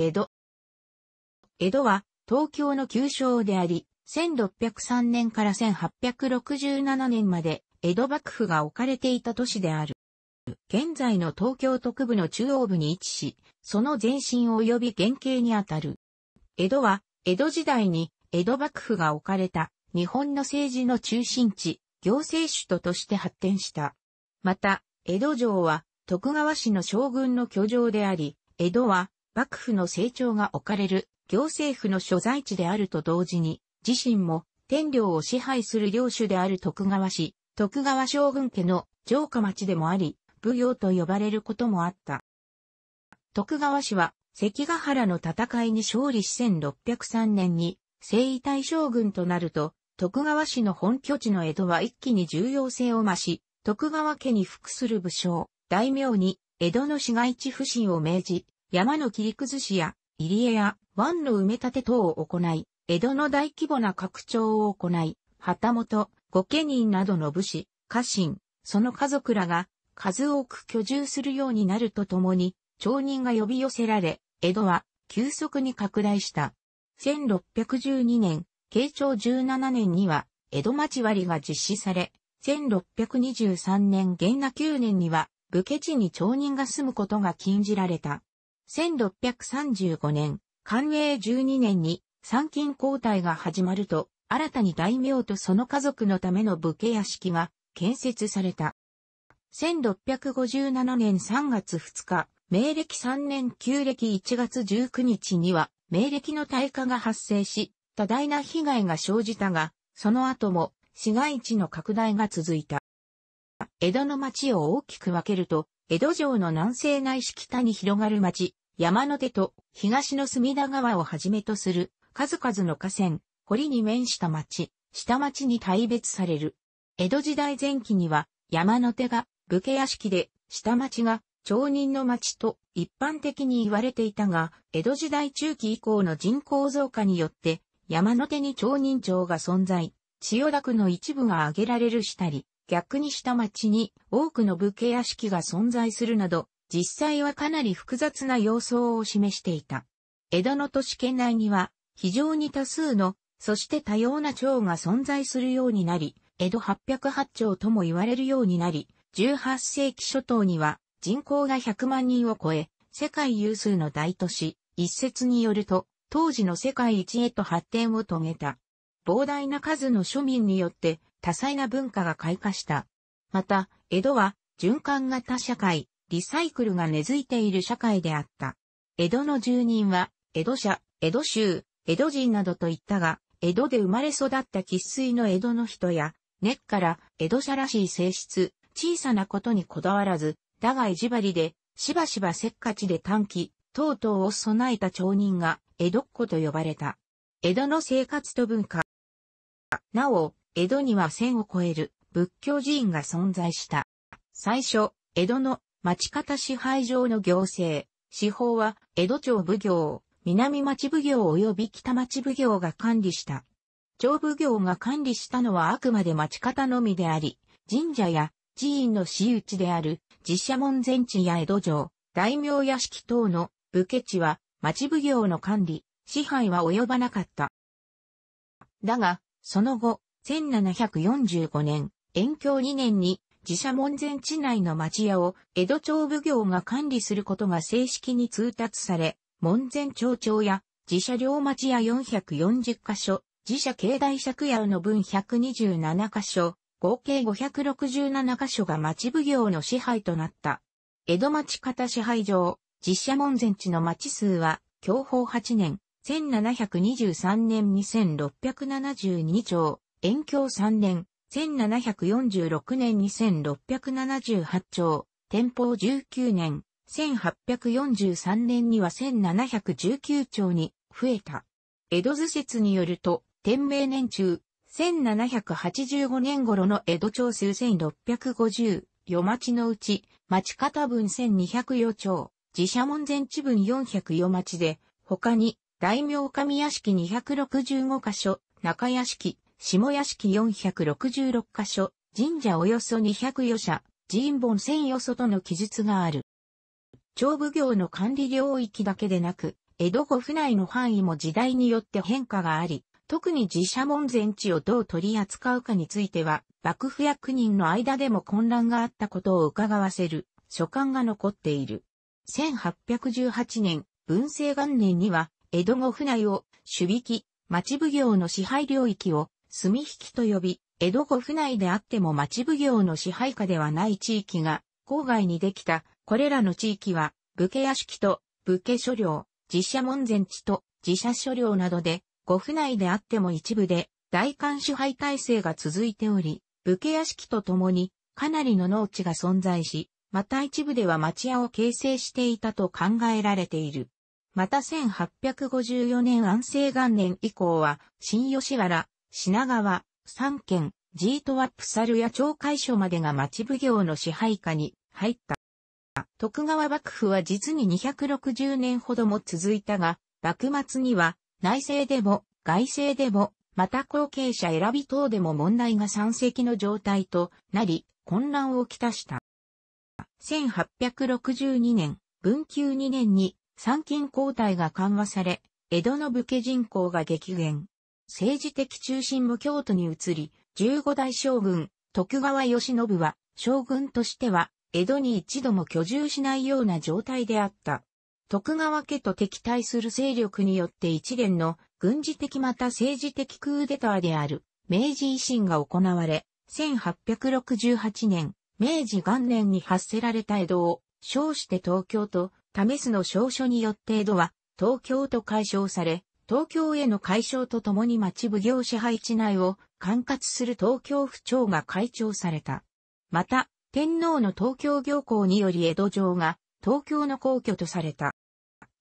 江戸。江戸は東京の旧称であり、1603年から1867年まで江戸幕府が置かれていた都市である。現在の東京特区部の中央部に位置し、その前身及び原型にあたる。江戸は、江戸時代に江戸幕府が置かれた日本の政治の中心地、行政首都として発展した。また、江戸城は徳川氏の将軍の居城であり、江戸は幕府の成長が置かれる行政府の所在地であると同時に、自身も天領を支配する領主である徳川氏、徳川将軍家の城下町でもあり、武行と呼ばれることもあった。徳川氏は関ヶ原の戦いに勝利し1603年に征夷大将軍となると、徳川氏の本拠地の江戸は一気に重要性を増し、徳川家に服する武将、大名に江戸の市街地不振を命じ、山の切り崩しや、入江や湾の埋め立て等を行い、江戸の大規模な拡張を行い、旗本、御家人などの武士、家臣、その家族らが数多く居住するようになるとともに、町人が呼び寄せられ、江戸は急速に拡大した。1612年、慶長17年には、江戸町割が実施され、1623年元那9年には、武家地に町人が住むことが禁じられた。1635年、寛永12年に参勤交代が始まると、新たに大名とその家族のための武家屋敷が建設された。1657年3月2日、明暦3年旧暦1月19日には、明暦の大火が発生し、多大な被害が生じたが、その後も市街地の拡大が続いた。江戸の町を大きく分けると、江戸城の南西内市田に広がる町、山手と東の隅田川をはじめとする数々の河川、堀に面した町、下町に大別される。江戸時代前期には山手が武家屋敷で下町が町人の町と一般的に言われていたが、江戸時代中期以降の人口増加によって山手に町人町が存在、千代田区の一部が挙げられるしたり、逆に下町に多くの武家屋敷が存在するなど、実際はかなり複雑な様相を示していた。江戸の都市圏内には非常に多数の、そして多様な町が存在するようになり、江戸808町とも言われるようになり、18世紀初頭には人口が100万人を超え、世界有数の大都市、一説によると、当時の世界一へと発展を遂げた。膨大な数の庶民によって多彩な文化が開花した。また、江戸は循環型社会、リサイクルが根付いている社会であった。江戸の住人は、江戸社、江戸州、江戸人などと言ったが、江戸で生まれ育った喫水の江戸の人や、根っから江戸社らしい性質、小さなことにこだわらず、だが意地張りで、しばしばせっかちで短期、等々を備えた町人が、江戸っ子と呼ばれた。江戸の生活と文化。なお、江戸には1000を超える仏教寺院が存在した。最初、江戸の町方支配上の行政、司法は江戸町奉行、南町奉行及び北町奉行が管理した。町奉行が管理したのはあくまで町方のみであり、神社や寺院の私有地である寺社門前地や江戸城、大名屋敷等の武家地は町奉行の管理、支配は及ばなかった。だが、その後、1745年、延享2年に自社門前地内の町屋を江戸町奉行が管理することが正式に通達され、門前町長や自社両町屋440カ所、自社境内借屋の分127カ所、合計567カ所が町奉行の支配となった。江戸町方支配上、実社門前地の町数は、享保8年、1723年2672町、延享3年、1746年2678兆、天保19年、1843年には1719兆に増えた。江戸図説によると、天明年中、1785年頃の江戸町数1650、余町のうち、町方分1200余町、寺社門前地分400余町で、他に、大名上屋敷265箇所、中屋敷、下屋敷466箇所、神社およそ200余社、寺院本1000余所との記述がある。長奉行の管理領域だけでなく、江戸五府内の範囲も時代によって変化があり、特に寺社門前地をどう取り扱うかについては、幕府役人の間でも混乱があったことを伺わせる書簡が残っている。1818年、文政元年には、江戸五府内を、守備機、町奉行の支配領域を、墨引きと呼び、江戸五府内であっても町奉行の支配下ではない地域が郊外にできた、これらの地域は、武家屋敷と武家所領、自社門前地と自社所領などで、五府内であっても一部で、大官支配体制が続いており、武家屋敷とともに、かなりの農地が存在し、また一部では町屋を形成していたと考えられている。また1854年安政元年以降は、新吉原、品川、三県、ジートワップサルや町会所までが町奉行の支配下に入った。徳川幕府は実に260年ほども続いたが、幕末には内政でも外政でも、また後継者選び等でも問題が山積の状態となり、混乱をきたした。1862年、文久2年に参勤交代が緩和され、江戸の武家人口が激減。政治的中心も京都に移り、15代将軍、徳川義信は、将軍としては、江戸に一度も居住しないような状態であった。徳川家と敵対する勢力によって一連の軍事的また政治的クーデターである明治維新が行われ、1868年、明治元年に発せられた江戸を、称して東京と、試すの証書によって江戸は、東京と解消され、東京への解消とともに町奉行支配地内を管轄する東京府庁が開庁された。また、天皇の東京行幸により江戸城が東京の皇居とされた。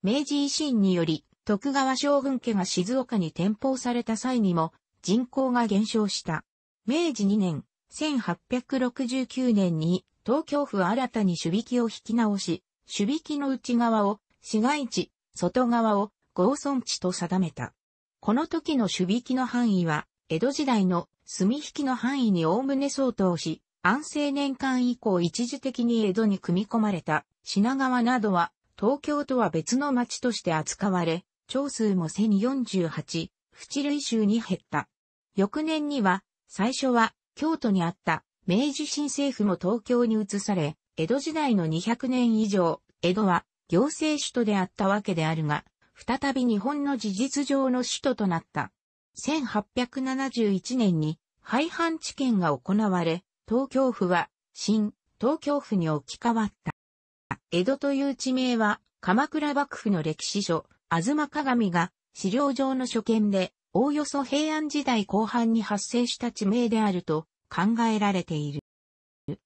明治維新により徳川将軍家が静岡に転封された際にも人口が減少した。明治2年、1869年に東京府新たに守備機を引き直し、守備機の内側を市街地、外側を合村地と定めた。この時の守備機の範囲は、江戸時代の墨引の範囲におおむね相当し、安政年間以降一時的に江戸に組み込まれた品川などは東京とは別の町として扱われ、長数も1048、淵類州に減った。翌年には、最初は京都にあった明治新政府も東京に移され、江戸時代の200年以上、江戸は行政首都であったわけであるが、再び日本の事実上の首都となった。1871年に廃藩置県が行われ、東京府は新東京府に置き換わった。江戸という地名は鎌倉幕府の歴史書、ま鏡が資料上の所見で、おおよそ平安時代後半に発生した地名であると考えられている。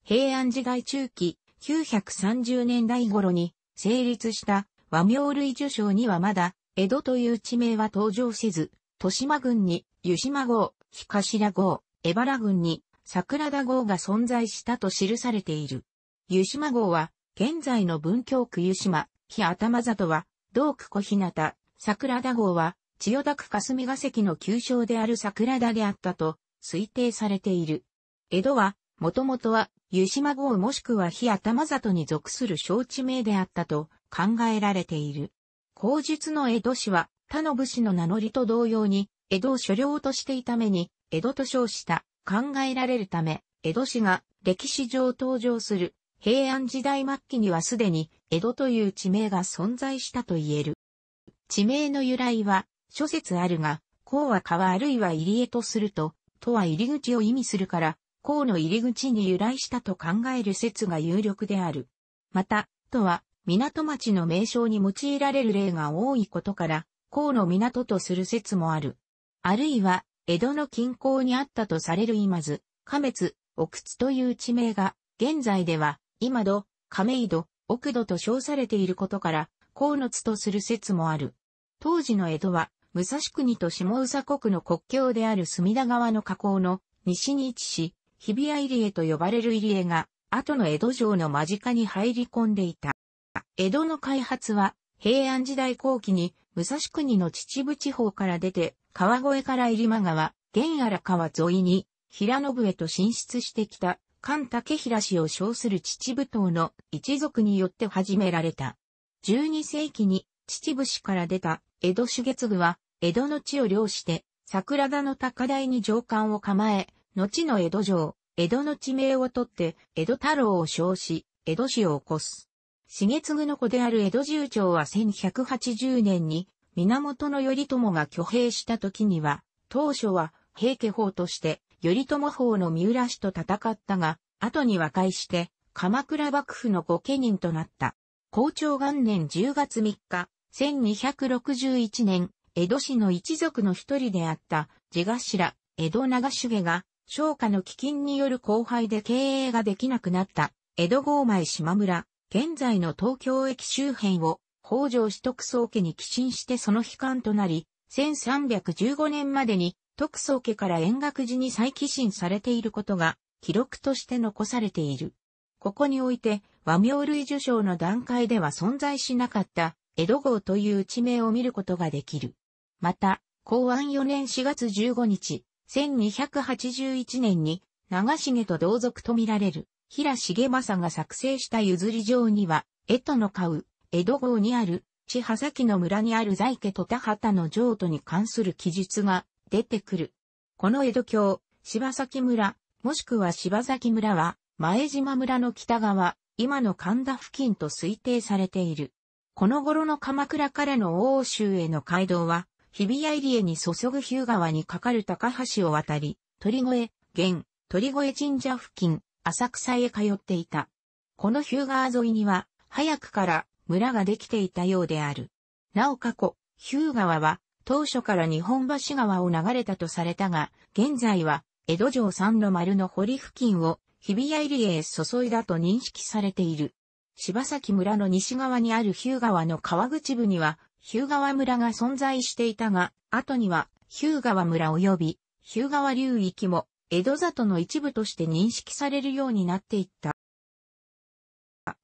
平安時代中期930年代頃に成立した和名類受賞にはまだ、江戸という地名は登場せず、豊島郡に湯島郷、日頭郷、江原郡に桜田郷が存在したと記されている。湯島郷は、現在の文京区湯島、日頭里は、道区小日向、桜田郷は、千代田区霞ヶ関の旧称である桜田であったと推定されている。江戸は、もともとは、湯島郷もしくは日頭里に属する小地名であったと考えられている。口述の江戸氏は他の武士の名乗りと同様に、江戸を所領としていために、江戸と称した考えられるため、江戸氏が歴史上登場する平安時代末期にはすでに江戸という地名が存在したと言える。地名の由来は諸説あるが、甲は川あるいは入江とすると、とは入り口を意味するから、甲の入り口に由来したと考える説が有力である。また、とは港町の名称に用いられる例が多いことから、河の港とする説もある。あるいは、江戸の近郊にあったとされる今津、亀津、奥津という地名が、現在では、今戸、亀井戸、奥戸と称されていることから、河の津とする説もある。当時の江戸は、武蔵国と下宇佐国の国境である隅田川の河口の西に位置し、日比谷入江と呼ばれる入江が、後の江戸城の間近に入り込んでいた。江戸の開発は平安時代後期に武蔵国の秩父地方から出て川越から入間川、玄荒川沿いに平信へと進出してきた菅竹平氏を称する秩父島の一族によって始められた。12世紀に秩父市から出た江戸主月部は江戸の地を領して桜田の高台に上官を構え、後の江戸城、江戸の地名を取って江戸太郎を称し、江戸市を起こす。重継の子である江戸重長は1180年に源頼朝が挙兵した時には、当初は平家法として頼朝法の三浦氏と戦ったが、後に和解して鎌倉幕府の御家人となった。校長元年10月3日、1261年、江戸市の一族の一人であった地頭、江戸長重が、商家の飢饉による荒廃で経営ができなくなった、江戸豪前島村、現在の東京駅周辺を北条氏徳宗家に寄進してその悲観となり、1315年までに徳宗家から円楽寺に再寄進されていることが記録として残されている。ここにおいて和名類受賞の段階では存在しなかった江戸号という地名を見ることができる。また、公安4年4月15日、1281年に長重と同族と見られる平重政が作成した譲り状には、江戸の買う、江戸号にある、千葉崎の村にある在家と田畑の譲渡に関する記述が出てくる。この江戸郷、柴崎村、もしくは柴崎村は、前島村の北側、今の神田付近と推定されている。この頃の鎌倉からの欧州への街道は、日比谷入江に注ぐ日向川に架かる高橋を渡り、鳥越、現、鳥越神社付近、浅草へ通っていた。このヒューガー沿いには、早くから村ができていたようである。なお過去、ヒュー川は、当初から日本橋川を流れたとされたが、現在は、江戸城三の丸の堀付近を、日比谷入江へ注いだと認識されている。柴崎村の西側にあるヒュー川の川口部には、ヒュー川村が存在していたが、後には、ヒュー川村及び、ヒュー川流域も江戸里の一部として認識されるようになっていった。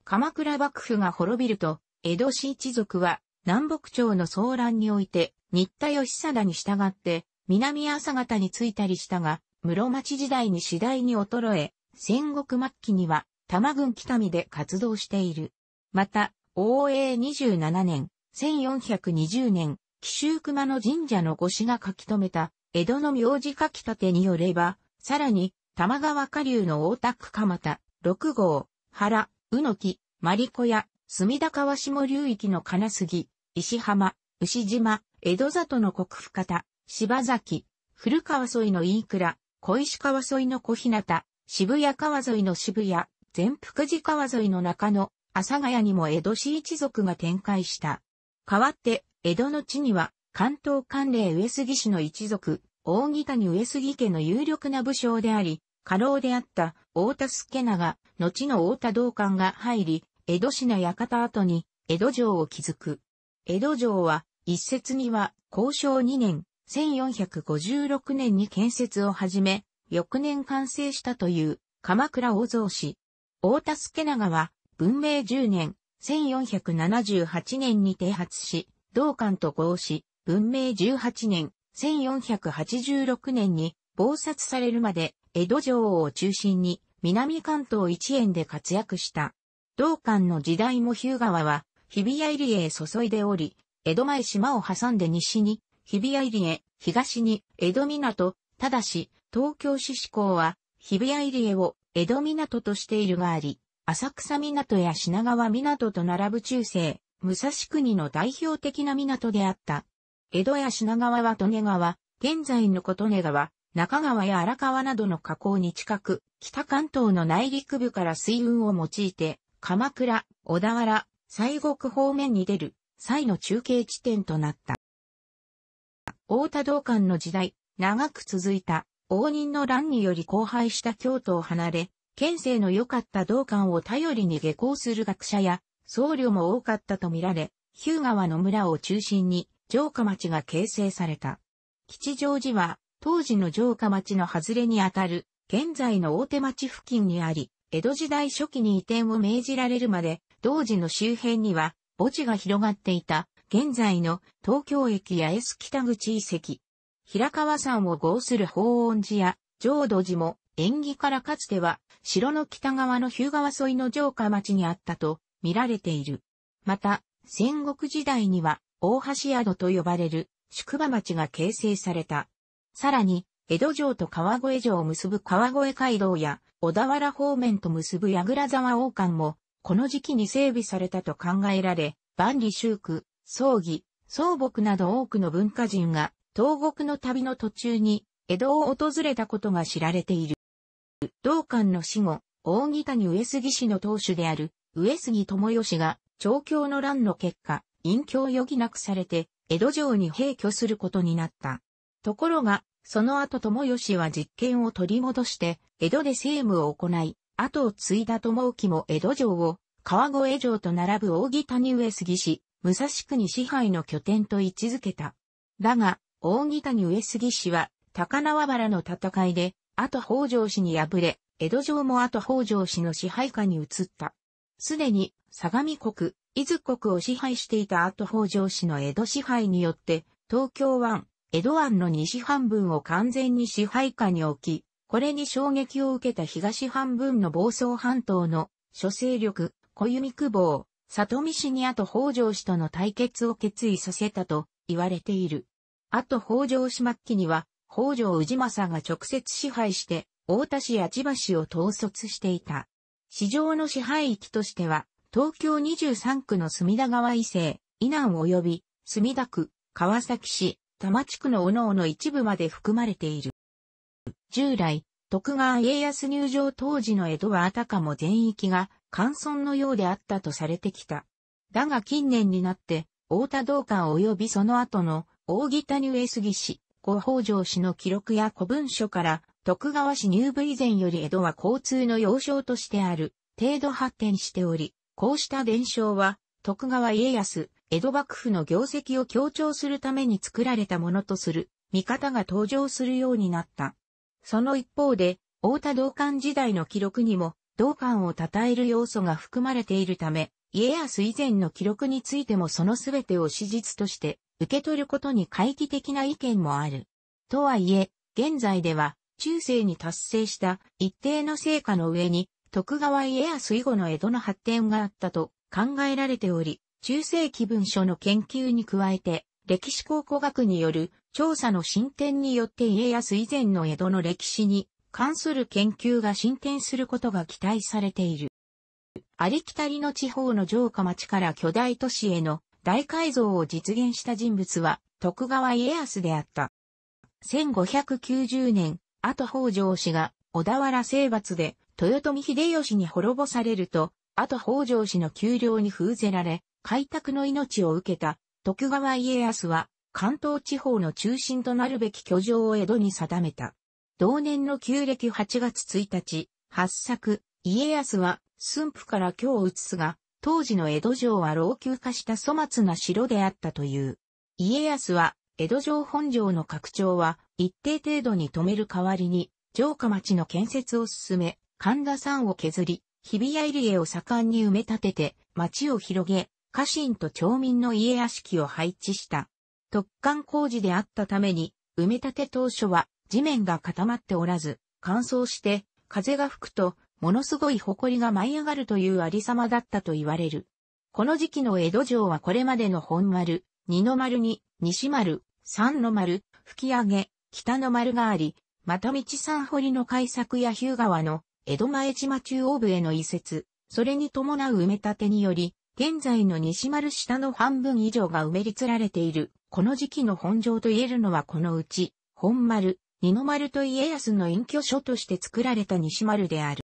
鎌倉幕府が滅びると、江戸市一族は南北朝の騒乱において、新田義貞に従って、南朝方に着いたりしたが、室町時代に次第に衰え、戦国末期には、多摩郡北見で活動している。また、応永27年、1420年、紀州熊野神社の御師が書き留めた、江戸の名字書き立てによれば、さらに、玉川下流の大田区蒲田、六号、原、宇野木、リ子屋、隅田川下流域の金杉、石浜、牛島、江戸里の国府方、柴崎、古川沿いの飯倉、小石川沿いの小日向、渋谷川沿いの渋谷、全福寺川沿いの中野、阿佐ヶ谷にも江戸市一族が展開した。代わって、江戸の地には、関東関連上杉氏の一族、大木谷上杉家の有力な武将であり、家老であった大田助長、後の大田道館が入り、江戸市の館跡に江戸城を築く。江戸城は、一説には、交渉2年、1456年に建設を始め、翌年完成したという鎌倉大蔵氏。大田助長は、文明10年、1478年に停発し、道館と合し、文明18年、1486年に暴殺されるまで江戸城王を中心に南関東一円で活躍した。同館の時代も日向川は日比谷入江へ注いでおり、江戸前島を挟んで西に日比谷入江、東に江戸港、ただし東京市志向は日比谷入江を江戸港としているがあり、浅草港や品川港と並ぶ中世、武蔵国の代表的な港であった。江戸や品川は利根川、現在の琴根川、中川や荒川などの河口に近く、北関東の内陸部から水運を用いて、鎌倉、小田原、西国方面に出る、西の中継地点となった。大田道館の時代、長く続いた、応仁の乱により荒廃した京都を離れ、県政の良かった道館を頼りに下校する学者や僧侶も多かったとみられ、日向川の村を中心に城下町が形成された。吉祥寺は、当時の城下町の外れにあたる、現在の大手町付近にあり、江戸時代初期に移転を命じられるまで、当時の周辺には、墓地が広がっていた、現在の東京駅や S 北口遺跡。平川山を合する法恩寺や浄土寺も縁起からかつては城の北側の日向沿いの城下町にあったと見られている。また、戦国時代には大橋宿と呼ばれる宿場町が形成された。さらに、江戸城と川越城を結ぶ川越街道や小田原方面と結ぶ矢倉沢王冠も、この時期に整備されたと考えられ、万里修区、葬儀、葬木など多くの文化人が、東国の旅の途中に、江戸を訪れたことが知られている。道館の死後、大木谷上杉氏の当主である、上杉智義が、調教の乱の結果、隠居を余儀なくされて、江戸城に閉居することになった。ところが、その後友義は実権を取り戻して、江戸で政務を行い、後を継いだ友興も江戸城を、川越城と並ぶ大木谷上杉氏、武蔵国支配の拠点と位置づけた。だが、大木谷上杉氏は、高輪原の戦いで、後北条氏に敗れ、江戸城も後北条氏の支配下に移った。すでに、相模国、伊豆国を支配していた後北条氏の江戸支配によって、東京湾、江戸湾の西半分を完全に支配下に置き、これに衝撃を受けた東半分の房総半島の諸勢力、小弓久保、里見氏に後北条氏との対決を決意させたと言われている。後北条氏末期には、北条氏政が直接支配して、大田市や千葉市を統率していた。市場の支配域としては、東京23区の隅田川伊勢、伊南及び、墨田区、川崎市、多摩地区の各々の一部まで含まれている。従来、徳川家康入場当時の江戸はあたかも全域が、乾村のようであったとされてきた。だが近年になって、大田道館及びその後の、大木谷上杉氏、小北条氏の記録や古文書から、徳川氏入部以前より江戸は交通の要衝としてある、程度発展しており、こうした伝承は、徳川家康、江戸幕府の業績を強調するために作られたものとする、見方が登場するようになった。その一方で、大田道館時代の記録にも、道館を称える要素が含まれているため、家康以前の記録についてもその全てを史実として受け取ることに懐疑的な意見もある。とはいえ、現在では中世に達成した一定の成果の上に徳川家康以後の江戸の発展があったと考えられており、中世紀文書の研究に加えて、歴史考古学による調査の進展によって家康以前の江戸の歴史に関する研究が進展することが期待されている。ありきたりの地方の城下町から巨大都市への大改造を実現した人物は徳川家康であった。1590年、後北条氏が小田原征伐で豊臣秀吉に滅ぼされると、あと北条氏の丘陵に封ぜられ、開拓の命を受けた徳川家康は、関東地方の中心となるべき居城を江戸に定めた。同年の旧暦8月1日、八作、家康は駿府から京を移すが、当時の江戸城は老朽化した粗末な城であったという。家康は、江戸城本城の拡張は一定程度に止める代わりに、城下町の建設を進め、神田山を削り、日比谷入江を盛んに埋め立てて、町を広げ、家臣と町民の家屋敷を配置した。突貫工事であったために、埋め立て当初は地面が固まっておらず、乾燥して風が吹くと、ものすごい埃が舞い上がるというありさまだったと言われる。この時期の江戸城はこれまでの本丸、二の丸に、西丸、三の丸、吹き上げ、北の丸があり、また道三堀の開作や日向川の江戸前島中央部への移設、それに伴う埋め立てにより、現在の西丸下の半分以上が埋め立られている、この時期の本城と言えるのはこのうち、本丸、二の丸と家康の隠居所として作られた西丸である。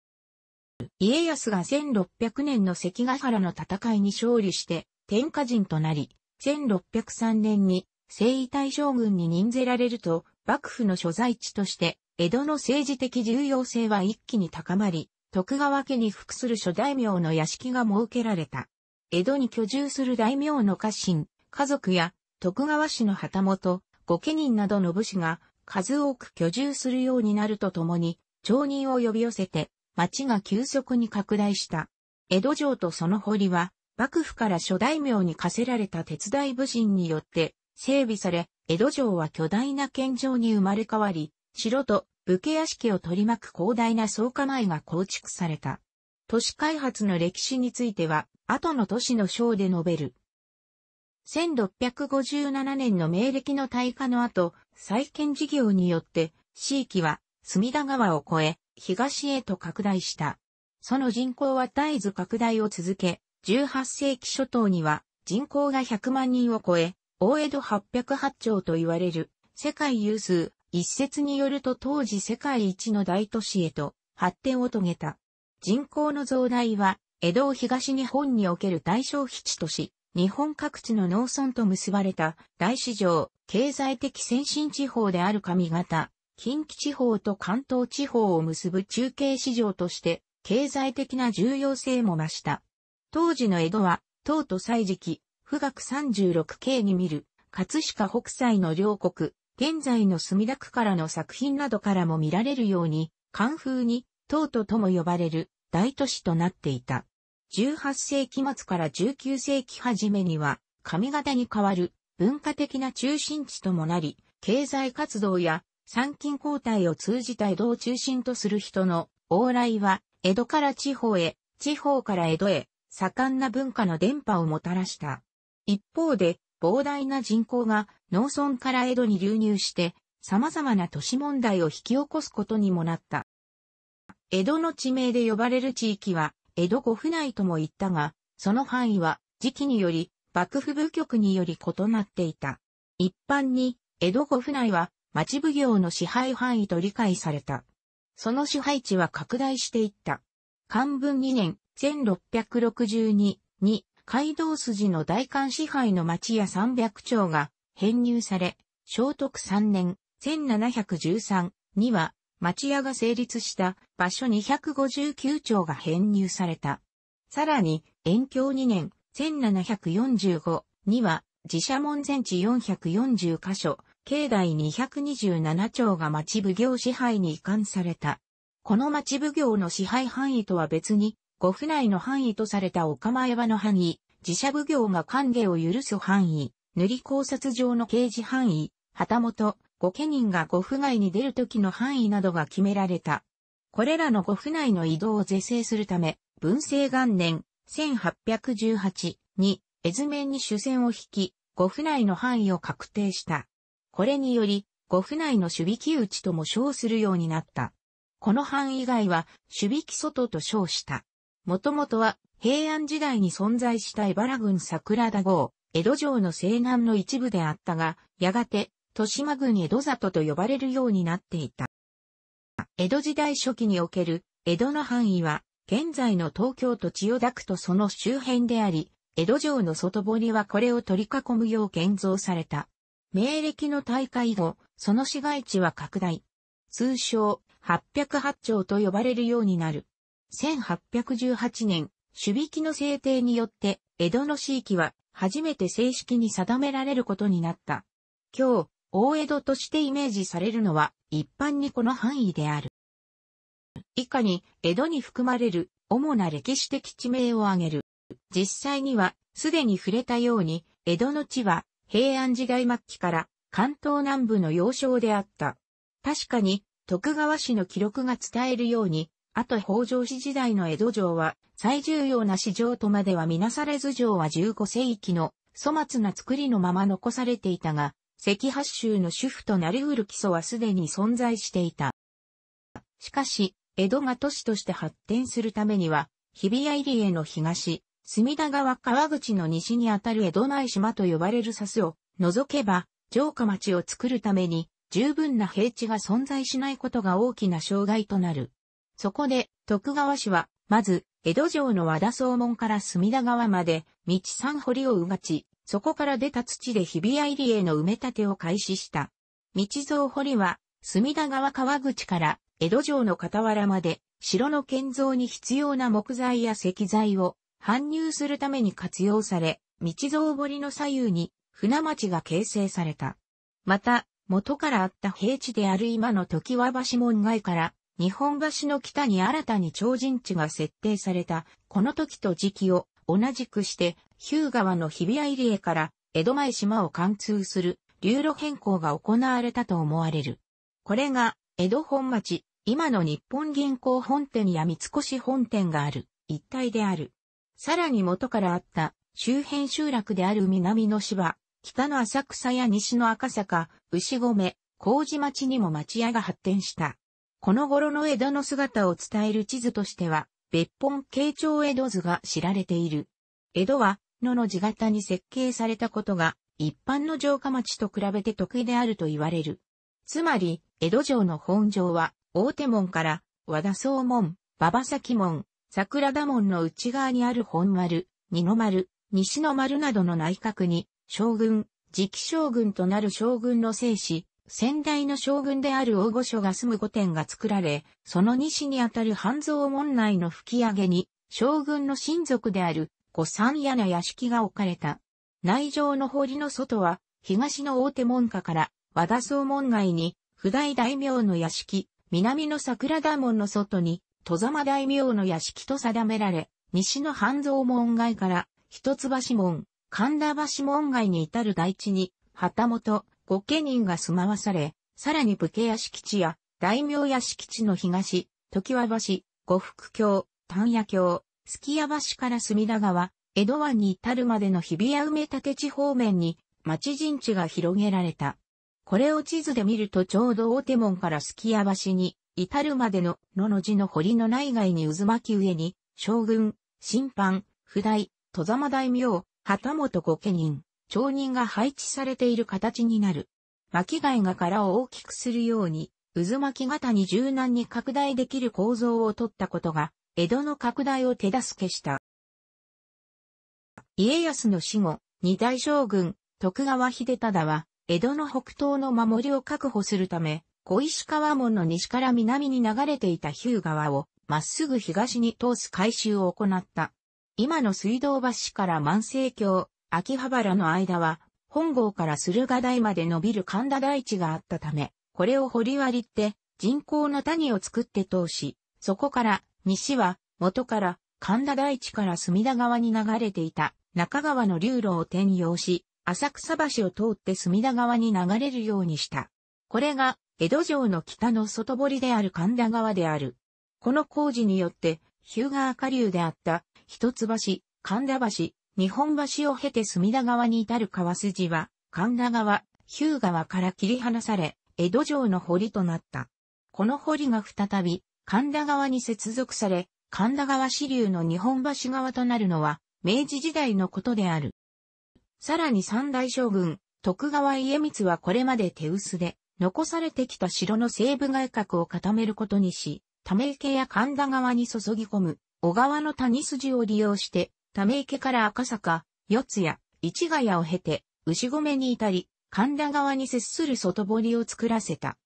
家康が1600年の関ヶ原の戦いに勝利して、天下人となり、1603年に征夷大将軍に任ぜられると、幕府の所在地として江戸の政治的重要性は一気に高まり、徳川家に服する諸大名の屋敷が設けられた。江戸に居住する大名の家臣、家族や徳川氏の旗本、御家人などの武士が数多く居住するようになるとともに、町人を呼び寄せて、町が急速に拡大した。江戸城とその堀は、幕府から諸大名に課せられた鉄大武人によって整備され、江戸城は巨大な県城に生まれ変わり、城と武家屋敷を取り巻く広大な総構えが構築された。都市開発の歴史については、後の都市の章で述べる。1657年の明暦の大火の後、再建事業によって、地域は隅田川を越え、東へと拡大した。その人口は絶えず拡大を続け、18世紀初頭には人口が100万人を超え、大江戸808町と言われる世界有数一説によると当時世界一の大都市へと発展を遂げた。人口の増大は、江戸を東日本における大消費地とし、日本各地の農村と結ばれた大市場、経済的先進地方である上方、近畿地方と関東地方を結ぶ中継市場として、経済的な重要性も増した。当時の江戸は、唐と西時期、富岳36系に見る、葛飾北斎の両国、現在の墨田区からの作品などからも見られるように、漢風に、東都とも呼ばれる大都市となっていた。18世紀末から19世紀初めには、上方に代わる文化的な中心地ともなり、経済活動や参勤交代を通じた江戸を中心とする人の往来は、江戸から地方へ、地方から江戸へ、盛んな文化の伝播をもたらした。一方で、膨大な人口が農村から江戸に流入して様々な都市問題を引き起こすことにもなった。江戸の地名で呼ばれる地域は江戸五府内とも言ったが、その範囲は時期により幕府部局により異なっていた。一般に江戸五府内は町奉行の支配範囲と理解された。その支配地は拡大していった。漢文2年1662に街道筋の大官支配の町や300町が編入され、聖徳3年、1713には、町屋が成立した場所259町が編入された。さらに、延教2年、1745には、自社門前地440カ所、境内227町が町奉行支配に移管された。この町奉行の支配範囲とは別に、呉府内の範囲とされた岡前場の範囲、自社奉行が歓迎を許す範囲、塗り考察上の刑事範囲、旗本、御家人が呉府外に出る時の範囲などが決められた。これらの呉府内の移動を是正するため、文政元年、1818に、絵図面に主戦を引き、呉府内の範囲を確定した。これにより、呉府内の守備器打ちとも称するようになった。この範囲以外は、守備機外と称した。もともとは平安時代に存在した茨原郡桜田郷、江戸城の西南の一部であったが、やがて、豊島郡江戸里と呼ばれるようになっていた。江戸時代初期における江戸の範囲は、現在の東京都千代田区とその周辺であり、江戸城の外堀はこれを取り囲むよう建造された。明暦の大会後、その市街地は拡大。通称、808町と呼ばれるようになる。1818年、守備機の制定によって、江戸の地域は初めて正式に定められることになった。今日、大江戸としてイメージされるのは一般にこの範囲である。以下に、江戸に含まれる主な歴史的地名を挙げる。実際には、すでに触れたように、江戸の地は平安時代末期から関東南部の要衝であった。確かに、徳川氏の記録が伝えるように、あと北条氏時代の江戸城は最重要な市場とまではみなされず城は15世紀の粗末な作りのまま残されていたが、赤八州の主婦となりうる基礎はすでに存在していた。しかし、江戸が都市として発展するためには、日比谷入江の東、隅田川川口の西にあたる江戸内島と呼ばれるサスを除けば、城下町を作るために十分な平地が存在しないことが大きな障害となる。そこで、徳川氏は、まず、江戸城の和田総門から隅田川まで、道三堀をうがち、そこから出た土で日比谷入りへの埋め立てを開始した。道蔵堀は、隅田川川口から江戸城の傍らまで、城の建造に必要な木材や石材を搬入するために活用され、道蔵堀の左右に船町が形成された。また、元からあった平地である今の時和橋門外から日本橋の北に新たに超人地が設定された、この時と時期を同じくして、ヒュー川の日比谷入江から江戸前島を貫通する流路変更が行われたと思われる。これが、江戸本町、今の日本銀行本店や三越本店がある一帯である。さらに元からあった周辺集落である南の芝、北の浅草や西の赤坂、牛込、麹町にも町屋が発展した。この頃の江戸の姿を伝える地図としては、別本慶長江戸図が知られている。江戸は、野の字型に設計されたことが、一般の城下町と比べて得意であると言われる。つまり、江戸城の本城は、大手門から、和田総門、馬場崎門、桜田門の内側にある本丸、二の丸、西の丸などの内閣に、将軍、次期将軍となる将軍の生死、先代の将軍である大御所が住む御殿が作られ、その西にあたる半蔵門内の吹き上げに、将軍の親族である御三屋の屋敷が置かれた。内城の堀の外は、東の大手門下から和田総門外に、普代大名の屋敷、南の桜田門の外に、戸様大名の屋敷と定められ、西の半蔵門外から、一橋門、神田橋門外に至る大地に、旗本、御家人が住まわされ、さらに武家屋敷地や大名屋敷地の東、時和橋、呉服橋、丹野橋、月屋橋から隅田川、江戸湾に至るまでの日比谷梅立地方面に町陣地が広げられた。これを地図で見るとちょうど大手門から月屋橋に至るまでの野の字の堀の内外に渦巻き上に将軍、審判、不代、戸様大名、旗本御家人、町人が配置されている形になる。巻貝が殻を大きくするように、渦巻き型に柔軟に拡大できる構造を取ったことが、江戸の拡大を手助けした。家康の死後、二大将軍、徳川秀忠は、江戸の北東の守りを確保するため、小石川門の西から南に流れていたヒュー川を、まっすぐ東に通す改修を行った。今の水道橋から万世橋、秋葉原の間は、本郷から駿河台まで伸びる神田台地があったため、これを掘り割りって、人工の谷を作って通し、そこから西は元から神田台地から隅田川に流れていた中川の流路を転用し、浅草橋を通って隅田川に流れるようにした。これが江戸城の北の外堀である神田川である。この工事によって、日向下流であった一橋、神田橋、日本橋を経て隅田川に至る川筋は、神田川、日向川から切り離され、江戸城の堀となった。この堀が再び、神田川に接続され、神田川支流の日本橋川となるのは、明治時代のことである。さらに三大将軍、徳川家光はこれまで手薄で、残されてきた城の西部外郭を固めることにし、ため池や神田川に注ぎ込む、小川の谷筋を利用して、ため池から赤坂、四谷、市ヶ谷を経て、牛込に至り、神田川に接する外堀を作らせた。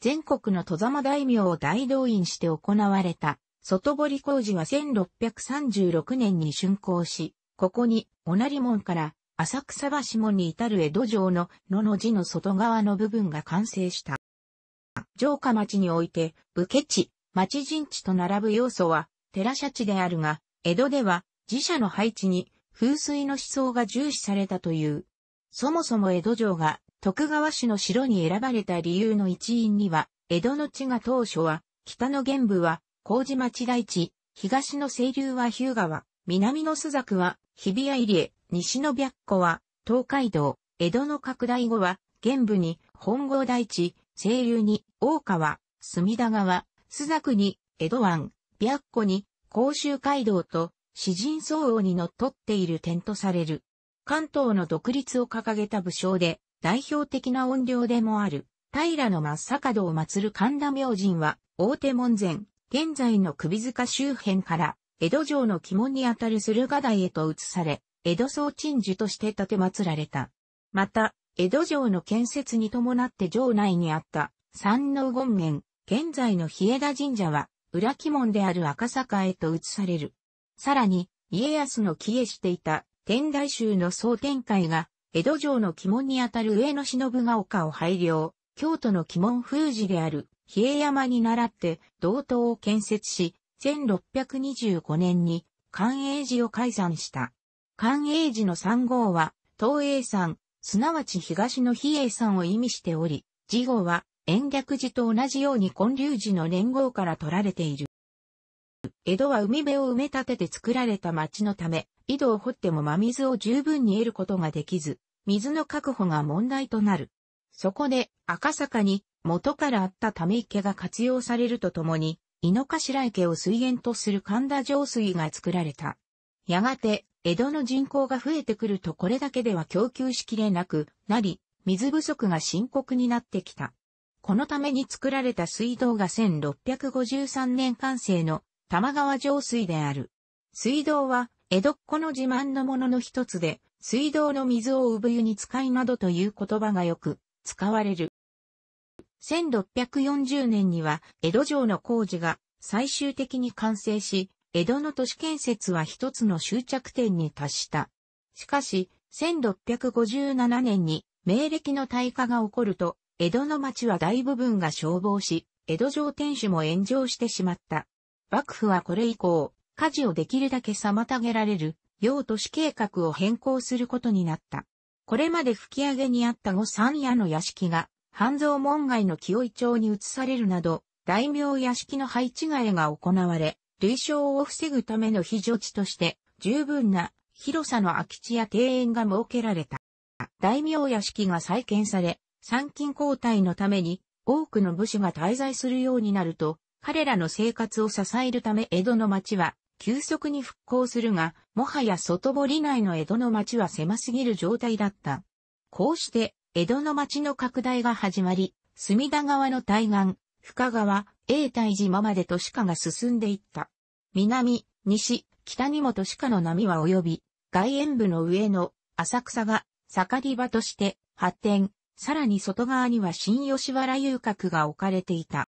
全国の戸様大名を大動員して行われた、外堀工事は1636年に竣工し、ここに、おなり門から、浅草橋門に至る江戸城の野の字の外側の部分が完成した。城下町において、武家地、町人地と並ぶ要素は、寺社地であるが、江戸では、自社の配置に風水の思想が重視されたという。そもそも江戸城が徳川氏の城に選ばれた理由の一因には、江戸の地が当初は、北の玄武は麹町大地、東の清流は日向川、南の須作は日比谷入江、西の白湖は東海道、江戸の拡大後は玄武に本郷大地、清流に大川、隅田川、須作に江戸湾、白湖に甲州街道と詩人相応にのっとっている点とされる。関東の独立を掲げた武将で、代表的な音量でもある、平の真っ道を祀る神田明神は、大手門前、現在の首塚周辺から、江戸城の鬼門にあたる駿河台へと移され、江戸総鎮守として建て祀られた。また、江戸城の建設に伴って城内にあった三の権現、現在の日枝神社は、裏鬼門である赤坂へと移される。さらに、家康の帰依していた天台宗の総展開が、江戸城の鬼門にあたる上野忍が丘を拝領、京都の鬼門封じである、比叡山に倣って、道東を建設し、1625年に、寛永寺を開山した。寛永寺の三号は、東永山、すなわち東の比叡山を意味しており、次号は、延暦寺と同じように建立寺の年号から取られている。江戸は海辺を埋め立てて作られた町のため、井戸を掘っても真水を十分に得ることができず、水の確保が問題となる。そこで、赤坂に元からあったため池が活用されるとともに、井の頭池を水源とする神田上水が作られた。やがて、江戸の人口が増えてくるとこれだけでは供給しきれなくなり、水不足が深刻になってきた。このために作られた水道が1653年完成の玉川上水である。水道は、江戸っ子の自慢のものの一つで、水道の水を産湯に使いなどという言葉がよく使われる。1640年には江戸城の工事が最終的に完成し、江戸の都市建設は一つの終着点に達した。しかし、1657年に明暦の大火が起こると、江戸の町は大部分が消防し、江戸城天守も炎上してしまった。幕府はこれ以降、家事をできるだけ妨げられる、用都市計画を変更することになった。これまで吹き上げにあった御三夜の屋敷が、半蔵門外の清井町に移されるなど、大名屋敷の配置替えが行われ、類傷を防ぐための非常地として、十分な広さの空き地や庭園が設けられた。大名屋敷が再建され、参勤交代のために多くの武士が滞在するようになると、彼らの生活を支えるため江戸の町は急速に復興するが、もはや外堀内の江戸の町は狭すぎる状態だった。こうして、江戸の町の拡大が始まり、隅田川の対岸、深川、永泰島まで都市化が進んでいった。南、西、北にも都市化の波は及び、外縁部の上の浅草が盛り場として発展、さらに外側には新吉原遊郭が置かれていた。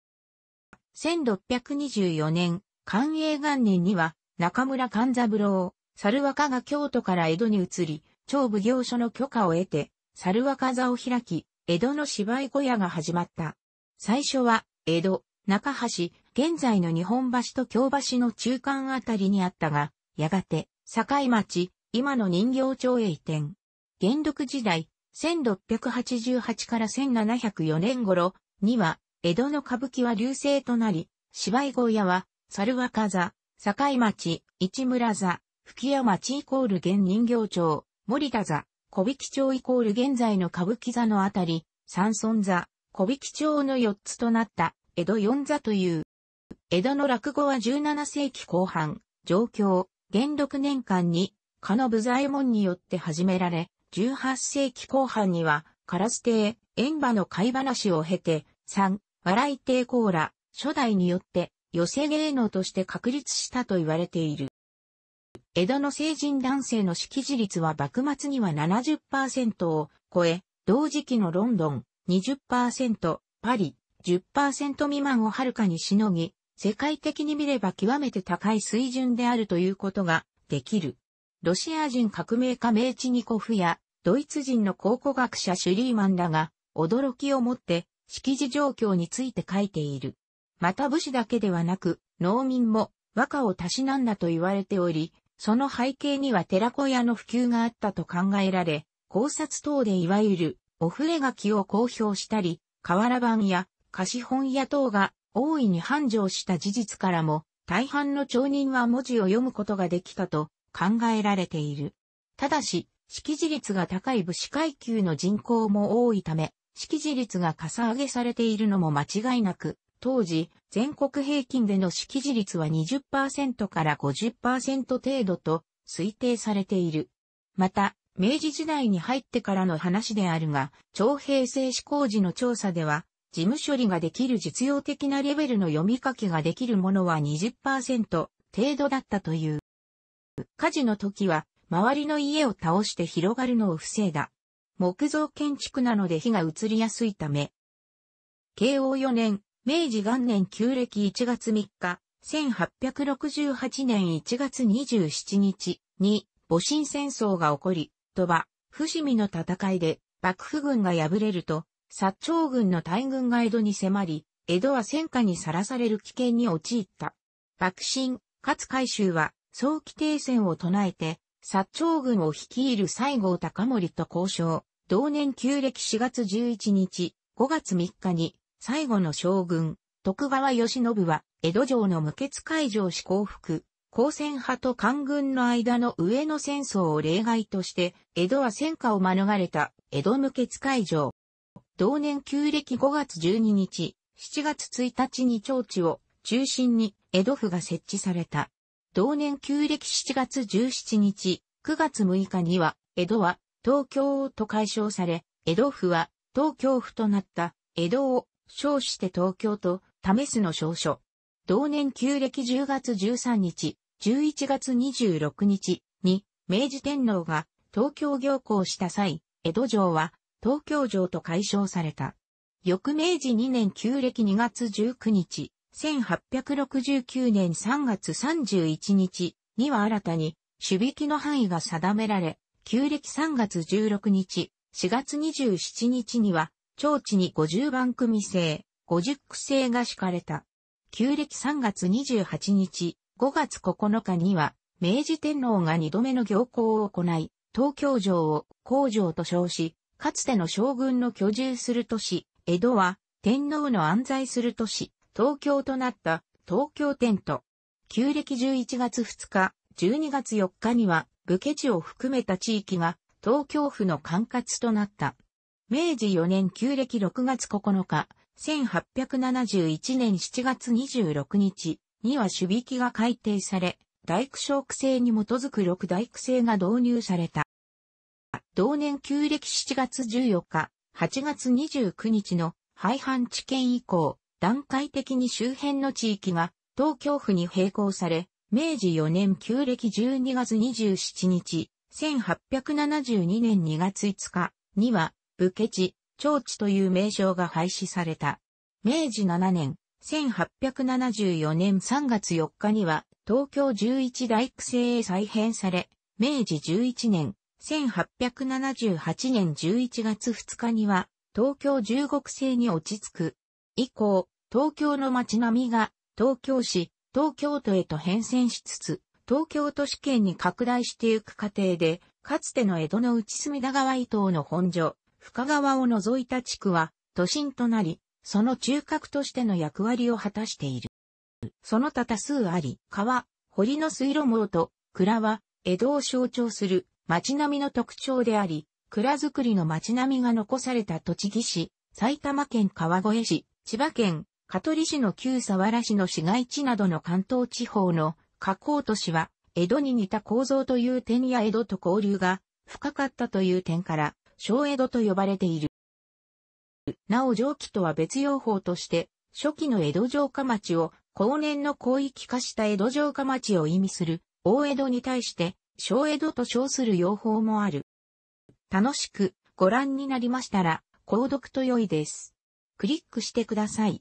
1624年、寛永元年には、中村勘三郎、猿若が京都から江戸に移り、長奉行所の許可を得て、猿若座を開き、江戸の芝居小屋が始まった。最初は、江戸、中橋、現在の日本橋と京橋の中間あたりにあったが、やがて、境町、今の人形町へ移転。元禄時代、1688から1704年頃には、江戸の歌舞伎は流星となり、芝居小屋は、猿若座、境町、市村座、吹屋町イコール現人形町、森田座、小引町イコール現在の歌舞伎座のあたり、山村座、小引町の4つとなった、江戸四座という。江戸の落語は17世紀後半、上京、元禄年間に、かの部左衛門によって始められ、18世紀後半には、カラス亭、縁馬の貝話を経て、3、笑い抵抗ら、初代によって、寄せ芸能として確立したと言われている。江戸の成人男性の識字率は幕末には70%を超え、同時期のロンドン20%、パリ10%未満をはるかにしのぎ、世界的に見れば極めて高い水準であるということができる。ロシア人革命家メーチニコフやドイツ人の考古学者シュリーマンらが驚きをもって識字状況について書いている。また武士だけではなく、農民も和歌をたしなんだと言われており、その背景には寺子屋の普及があったと考えられ、考察等でいわゆるお触れ書きを公表したり、瓦版や貸本屋等が大いに繁盛した事実からも、大半の町人は文字を読むことができたと考えられている。ただし、識字率が高い武士階級の人口も多いため、識字率がかさ上げされているのも間違いなく、当時、全国平均での識字率は20%から50%程度と推定されている。また、明治時代に入ってからの話であるが、徴兵制施行時の調査では、事務処理ができる実用的なレベルの読み書きができるものは20%程度だったという。火事の時は、周りの家を倒して広がるのを防いだ。木造建築なので火が移りやすいため、慶応4年、明治元年旧暦1月3日、1868年1月27日に、戊辰戦争が起こり、鳥羽、伏見の戦いで、幕府軍が敗れると、薩長軍の大軍が江戸に迫り、江戸は戦火にさらされる危険に陥った。幕臣、勝海舟は、早期停戦を唱えて、薩長軍を率いる西郷隆盛と交渉、同年旧暦4月11日、5月3日に、最後の将軍、徳川義信は、江戸城の無血会場し、降伏、交戦派と官軍の間の上野戦争を例外として、江戸は戦火を免れた、江戸無血会場。同年旧暦5月12日、7月1日に町地を中心に江戸府が設置された。同年旧暦7月17日、9月6日には、江戸は東京と解消され、江戸府は東京府となった江戸を称して東京と試すの証書。同年旧暦10月13日、11月26日に明治天皇が東京行行した際、江戸城は東京城と解消された。翌明治2年旧暦2月19日、1869年3月31日には新たに守備機の範囲が定められ、旧暦3月16日、4月27日には、長地に50番組制、50区制が敷かれた。旧暦3月28日、5月9日には、明治天皇が2度目の行幸を行い、東京城を工場と称し、かつての将軍の居住する都市、江戸は天皇の安在する都市東京となった東京テント。旧暦11月2日、12月4日には、武家地を含めた地域が東京府の管轄となった。明治4年旧暦6月9日、1871年7月26日には守備機が改定され、大工小区制に基づく六大区制が導入された。同年旧暦7月14日、8月29日の廃藩置県以降、段階的に周辺の地域が東京府に並行され、明治4年旧暦12月27日、1872年2月5日には、武家地、町地という名称が廃止された。明治7年、1874年3月4日には、東京11大区制へ再編され、明治11年、1878年11月2日には、東京15区制に落ち着く。以降、東京の街並みが東京市、東京都へと変遷しつつ、東京都市圏に拡大していく過程で、かつての江戸の内隅田川伊東の本所、深川を除いた地区は都心となり、その中核としての役割を果たしている。その他多数あり、川、堀の水路網と蔵は江戸を象徴する街並みの特徴であり、蔵造りの街並みが残された栃木市、埼玉県川越市、千葉県、香取市の旧佐原市の市街地などの関東地方の河口都市は、江戸に似た構造という点や江戸と交流が深かったという点から、小江戸と呼ばれている。なお上記とは別用法として、初期の江戸城下町を後年の広域化した江戸城下町を意味する大江戸に対して、小江戸と称する用法もある。楽しくご覧になりましたら、購読と良いです。クリックしてください。